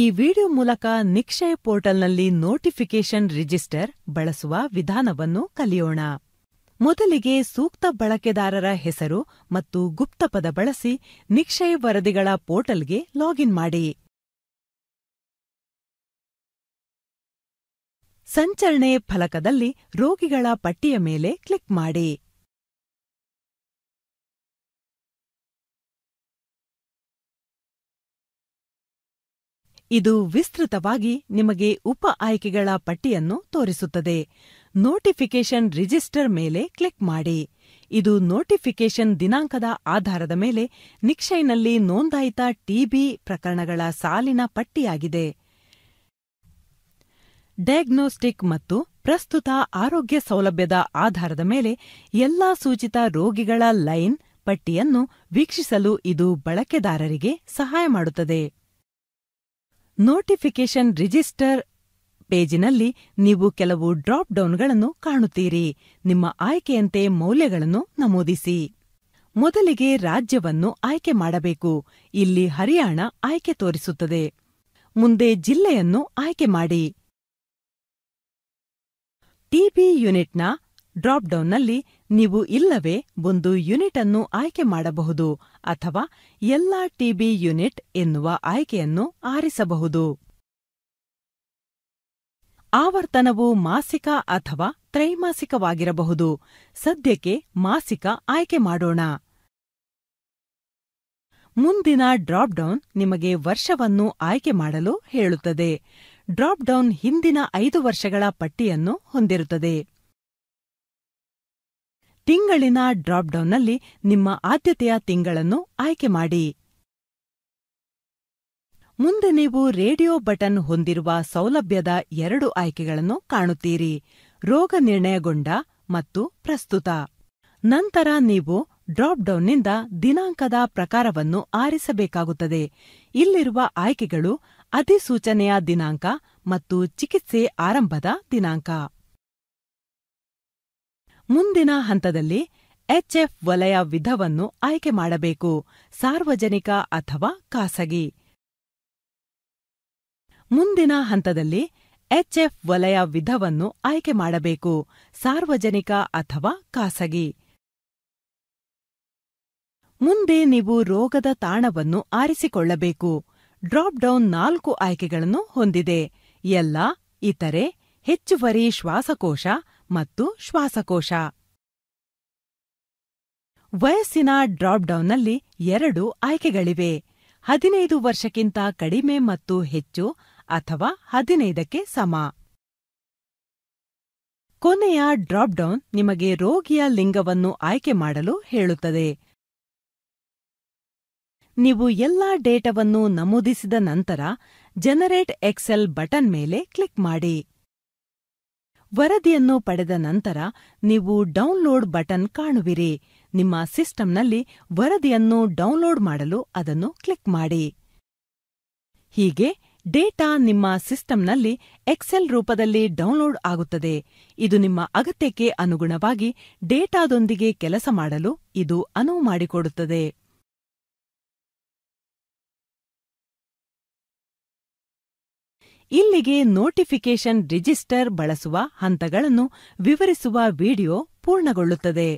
ಈ ವಿಡಿಯೋ ಮೂಲಕ ನಿಕ್ಷಯ ಪೋರ್ಟಲ್ನಲ್ಲಿ ನೋಟಿಫಿಕೇಶನ್ ರಿಜಿಸ್ಟರ್ ಬಳಸುವ ವಿಧಾನವನ್ನು ಕಲಿಯೋಣ ಮೊದಲಿಗೆ ಸೂಕ್ತ ಬಳಕೆದಾರರ ಹೆಸರು ಮತ್ತು ಗುಪ್ತಪದ ಬಳಸಿ ನಿಕ್ಷಯ ವರದಿಗಳ ಪೋರ್ಟಲ್ಗೆ ಲಾಗಿನ್ ಮಾಡಿ ಸಂಚರಣೆ ಫಲಕದಲ್ಲಿ ರೋಗಿಗಳ ಪಟ್ಟಿಯ ಮೇಲೆ ಕ್ಲಿಕ್ ಮಾಡಿ ಇದು ವಿಸ್ತೃತವಾಗಿ ನಿಮಗೆ ಉಪ ಆಯ್ಕೆಗಳ ಪಟ್ಟಿಯನ್ನು ತೋರಿಸುತ್ತದೆ ನೋಟಿಫಿಕೇಷನ್ ರಿಜಿಸ್ಟರ್ ಮೇಲೆ ಕ್ಲಿಕ್ ಮಾಡಿ ಇದು ನೋಟಿಫಿಕೇಷನ್ ದಿನಾಂಕದ ಆಧಾರದ ಮೇಲೆ ನಿಕ್ಷೈನಲ್ಲಿ ನೋಂದಾಯಿತ ಟಿಬಿ ಪ್ರಕರಣಗಳ ಸಾಲಿನ ಪಟ್ಟಿಯಾಗಿದೆ ಡಯಾಗ್ನೋಸ್ಟಿಕ್ ಮತ್ತು ಪ್ರಸ್ತುತ ಆರೋಗ್ಯ ಸೌಲಭ್ಯದ ಆಧಾರದ ಮೇಲೆ ಎಲ್ಲಾ ಸೂಚಿತ ರೋಗಿಗಳ ಲೈನ್ ಪಟ್ಟಿಯನ್ನು ವೀಕ್ಷಿಸಲು ಇದು ಬಳಕೆದಾರರಿಗೆ ಸಹಾಯ ಮಾಡುತ್ತದೆ ನೋಟಿಫಿಕೇಶನ್ ರಿಜಿಸ್ಟರ್ ಪೇಜಿನಲ್ಲಿ ನೀವು ಕೆಲವು ಡ್ರಾಪ್ ಡೌನ್ಗಳನ್ನು ಕಾಣುತ್ತೀರಿ ನಿಮ್ಮ ಆಯ್ಕೆಯಂತೆ ಮೌಲ್ಯಗಳನ್ನು ನಮೂದಿಸಿ ಮೊದಲಿಗೆ ರಾಜ್ಯವನ್ನು ಆಯ್ಕೆ ಮಾಡಬೇಕು ಇಲ್ಲಿ ಹರಿಯಾಣ ಆಯ್ಕೆ ತೋರಿಸುತ್ತದೆ ಮುಂದೆ ಜಿಲ್ಲೆಯನ್ನು ಆಯ್ಕೆ ಮಾಡಿ ಟಿಬಿ ಯೂನಿಟ್ನ ಡ್ರಾಪ್ ಡೌನ್ನಲ್ಲಿ ನೀವು ಇಲ್ಲವೇ ಒಂದು ಯೂನಿಟ್ ಅನ್ನು ಆಯ್ಕೆ ಮಾಡಬಹುದು ಅಥವಾ ಎಲ್ಲಾ ಟಿಬಿ ಯೂನಿಟ್ ಎನ್ನುವ ಆಯ್ಕೆಯನ್ನು ಆರಿಸಬಹುದು ಆವರ್ತನವು ಮಾಸಿಕ ಅಥವಾ ತ್ರೈಮಾಸಿಕವಾಗಿರಬಹುದು ಸದ್ಯಕ್ಕೆ ಮಾಸಿಕ ಆಯ್ಕೆ ಮಾಡೋಣ ಮುಂದಿನ ಡ್ರಾಪ್ ಡೌನ್ ನಿಮಗೆ ವರ್ಷವನ್ನು ಆಯ್ಕೆ ಮಾಡಲು ಹೇಳುತ್ತದೆ ಡ್ರಾಪ್ ಡೌನ್ ಹಿಂದಿನ ಐದು ವರ್ಷಗಳ ಪಟ್ಟಿಯನ್ನು ಹೊಂದಿರುತ್ತದೆ ತಿಂಗಳಿನ ಡ್ರಾಪ್ಡೌನ್ನಲ್ಲಿ ನಿಮ್ಮ ಆದ್ಯತೆಯ ತಿಂಗಳನ್ನು ಆಯ್ಕೆ ಮಾಡಿ ಮುಂದೆ ನೀವು ರೇಡಿಯೋ ಬಟನ್ ಹೊಂದಿರುವ ಸೌಲಭ್ಯದ ಎರಡು ಆಯ್ಕೆಗಳನ್ನು ಕಾಣುತ್ತೀರಿ ರೋಗ ನಿರ್ಣಯಗೊಂಡ ಮತ್ತು ಪ್ರಸ್ತುತ ನಂತರ ನೀವು ಡ್ರಾಪ್ಡೌನ್ನಿಂದ ದಿನಾಂಕದ ಪ್ರಕಾರವನ್ನು ಆರಿಸಬೇಕಾಗುತ್ತದೆ ಇಲ್ಲಿರುವ ಆಯ್ಕೆಗಳು ಅಧಿಸೂಚನೆಯ ದಿನಾಂಕ ಮತ್ತು ಚಿಕಿತ್ಸೆ ಆರಂಭದ ದಿನಾಂಕ ಮುಂದಿನ ಹಂತದಲ್ಲಿ ಎಚ್ಎಫ್ ವಲಯ ವಿಧವನ್ನು ಆಯ್ಕೆ ಮಾಡಬೇಕು ಸಾರ್ವಜನಿಕ ಅಥವಾ ಖಾಸಗಿ ಮುಂದಿನ ಹಂತದಲ್ಲಿ ಎಚ್ಎಫ್ ವಲಯ ವಿಧವನ್ನು ಆಯ್ಕೆ ಮಾಡಬೇಕು ಸಾರ್ವಜನಿಕ ಅಥವಾ ಖಾಸಗಿ ಮುಂದೆ ನೀವು ರೋಗದ ತಾಣವನ್ನು ಆರಿಸಿಕೊಳ್ಳಬೇಕು ಡ್ರಾಪ್ ಡೌನ್ ನಾಲ್ಕು ಆಯ್ಕೆಗಳನ್ನು ಹೊಂದಿದೆ ಎಲ್ಲ ಇತರೆ ಹೆಚ್ಚುವರಿ ಶ್ವಾಸಕೋಶ ಮತ್ತು ಶ್ವಾಸಕೋಶ ವಯಸ್ಸಿನ ಡ್ರಾಪ್ಡೌನ್ನಲ್ಲಿ ಎರಡು ಆಯ್ಕೆಗಳಿವೆ ಹದಿನೈದು ವರ್ಷಕ್ಕಿಂತ ಕಡಿಮೆ ಮತ್ತು ಹೆಚ್ಚು ಅಥವಾ ಹದಿನೈದಕ್ಕೆ ಸಮ ಕೊನೆಯ ಡ್ರಾಪ್ಡೌನ್ ನಿಮಗೆ ರೋಗಿಯ ಲಿಂಗವನ್ನು ಆಯ್ಕೆ ಮಾಡಲು ಹೇಳುತ್ತದೆ ನೀವು ಎಲ್ಲಾ ಡೇಟಾವನ್ನು ನಮೂದಿಸಿದ ನಂತರ ಜನರೇಟ್ ಎಕ್ಸೆಲ್ ಬಟನ್ ಮೇಲೆ ಕ್ಲಿಕ್ ಮಾಡಿ ವರದಿಯನ್ನು ಪಡೆದ ನಂತರ ನೀವು ಡೌನ್ಲೋಡ್ ಬಟನ್ ಕಾಣುವಿರಿ ನಿಮ್ಮ ಸಿಸ್ಟಂನಲ್ಲಿ ವರದಿಯನ್ನು ಡೌನ್ಲೋಡ್ ಮಾಡಲು ಅದನ್ನು ಕ್ಲಿಕ್ ಮಾಡಿ ಹೀಗೆ ಡೇಟಾ ನಿಮ್ಮ ಸಿಸ್ಟಂನಲ್ಲಿ ಎಕ್ಸೆಲ್ ರೂಪದಲ್ಲಿ ಡೌನ್ಲೋಡ್ ಆಗುತ್ತದೆ ಇದು ನಿಮ್ಮ ಅಗತ್ಯಕ್ಕೆ ಅನುಗುಣವಾಗಿ ಡೇಟಾದೊಂದಿಗೆ ಕೆಲಸ ಮಾಡಲು ಇದು ಅನುವು ಮಾಡಿಕೊಡುತ್ತದೆ ಇಲ್ಲಿಗೆ ನೋಟಿಫಿಕೇಶನ್ ರಿಜಿಸ್ಟರ್ ಬಳಸುವ ಹಂತಗಳನ್ನು ವಿವರಿಸುವ ವಿಡಿಯೋ ಪೂರ್ಣಗೊಳ್ಳುತ್ತದೆ